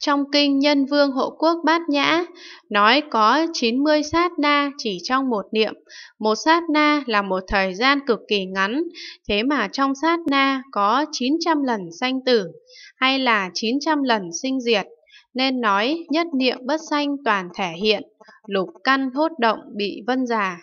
trong kinh nhân vương hộ quốc bát nhã, nói có 90 sát na chỉ trong một niệm. Một sát na là một thời gian cực kỳ ngắn, thế mà trong sát na có 900 lần sanh tử, hay là 900 lần sinh diệt. Nên nói nhất niệm bất sanh toàn thể hiện, lục căn hốt động bị vân già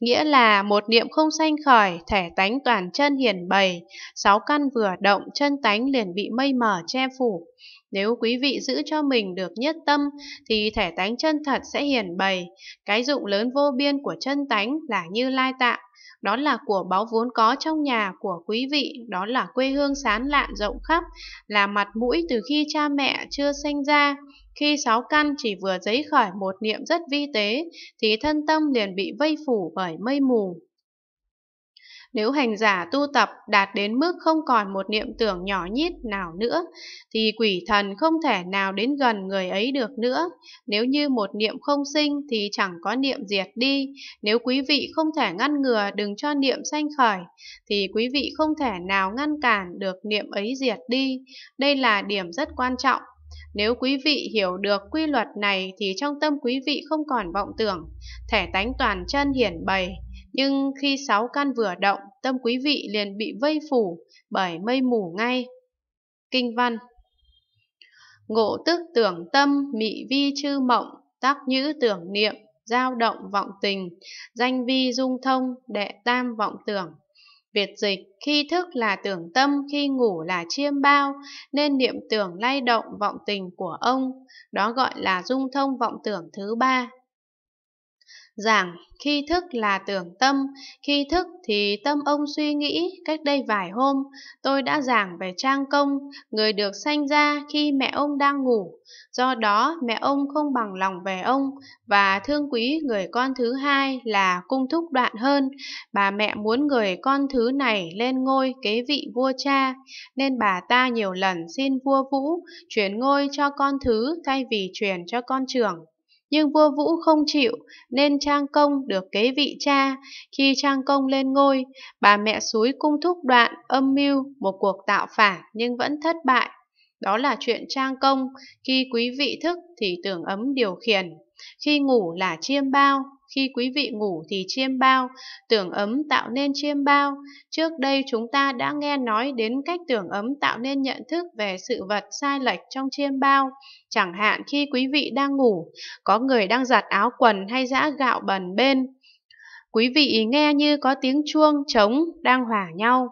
nghĩa là một niệm không sanh khởi, thể tánh toàn chân hiển bày, sáu căn vừa động, chân tánh liền bị mây mờ che phủ. Nếu quý vị giữ cho mình được nhất tâm thì thể tánh chân thật sẽ hiển bày, cái dụng lớn vô biên của chân tánh là như lai tạng, đó là của báu vốn có trong nhà của quý vị, đó là quê hương sán lạn rộng khắp, là mặt mũi từ khi cha mẹ chưa sanh ra, khi sáu căn chỉ vừa dấy khởi một niệm rất vi tế, thì thân tâm liền bị vây phủ bởi mây mù. Nếu hành giả tu tập đạt đến mức không còn một niệm tưởng nhỏ nhít nào nữa, thì quỷ thần không thể nào đến gần người ấy được nữa. Nếu như một niệm không sinh thì chẳng có niệm diệt đi. Nếu quý vị không thể ngăn ngừa đừng cho niệm sanh khởi, thì quý vị không thể nào ngăn cản được niệm ấy diệt đi. Đây là điểm rất quan trọng. Nếu quý vị hiểu được quy luật này thì trong tâm quý vị không còn vọng tưởng, thể tánh toàn chân hiển bày. Nhưng khi sáu căn vừa động, tâm quý vị liền bị vây phủ bởi mây mù ngay. Kinh văn Ngộ tức tưởng tâm, mị vi chư mộng, tác nhữ tưởng niệm, giao động vọng tình, danh vi dung thông, đệ tam vọng tưởng. Việt dịch khi thức là tưởng tâm, khi ngủ là chiêm bao, nên niệm tưởng lay động vọng tình của ông, đó gọi là dung thông vọng tưởng thứ ba giảng khi thức là tưởng tâm, khi thức thì tâm ông suy nghĩ, cách đây vài hôm tôi đã giảng về Trang Công, người được sanh ra khi mẹ ông đang ngủ, do đó mẹ ông không bằng lòng về ông và thương quý người con thứ hai là cung thúc đoạn hơn, bà mẹ muốn người con thứ này lên ngôi kế vị vua cha, nên bà ta nhiều lần xin vua Vũ chuyển ngôi cho con thứ thay vì chuyển cho con trưởng. Nhưng vua Vũ không chịu, nên Trang Công được kế vị cha. Khi Trang Công lên ngôi, bà mẹ suối cung thúc đoạn âm mưu một cuộc tạo phản nhưng vẫn thất bại. Đó là chuyện Trang Công, khi quý vị thức thì tưởng ấm điều khiển, khi ngủ là chiêm bao, khi quý vị ngủ thì chiêm bao, tưởng ấm tạo nên chiêm bao. Trước đây chúng ta đã nghe nói đến cách tưởng ấm tạo nên nhận thức về sự vật sai lệch trong chiêm bao. Chẳng hạn khi quý vị đang ngủ, có người đang giặt áo quần hay giã gạo bần bên. Quý vị nghe như có tiếng chuông, trống đang hòa nhau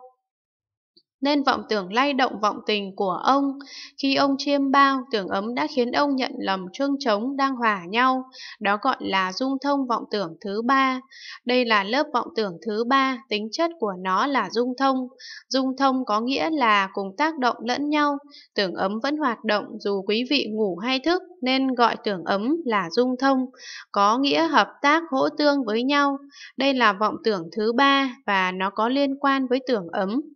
nên vọng tưởng lay động vọng tình của ông. Khi ông chiêm bao, tưởng ấm đã khiến ông nhận lầm trương trống đang hòa nhau, đó gọi là dung thông vọng tưởng thứ ba. Đây là lớp vọng tưởng thứ ba, tính chất của nó là dung thông. Dung thông có nghĩa là cùng tác động lẫn nhau, tưởng ấm vẫn hoạt động dù quý vị ngủ hay thức nên gọi tưởng ấm là dung thông, có nghĩa hợp tác hỗ tương với nhau. Đây là vọng tưởng thứ ba và nó có liên quan với tưởng ấm.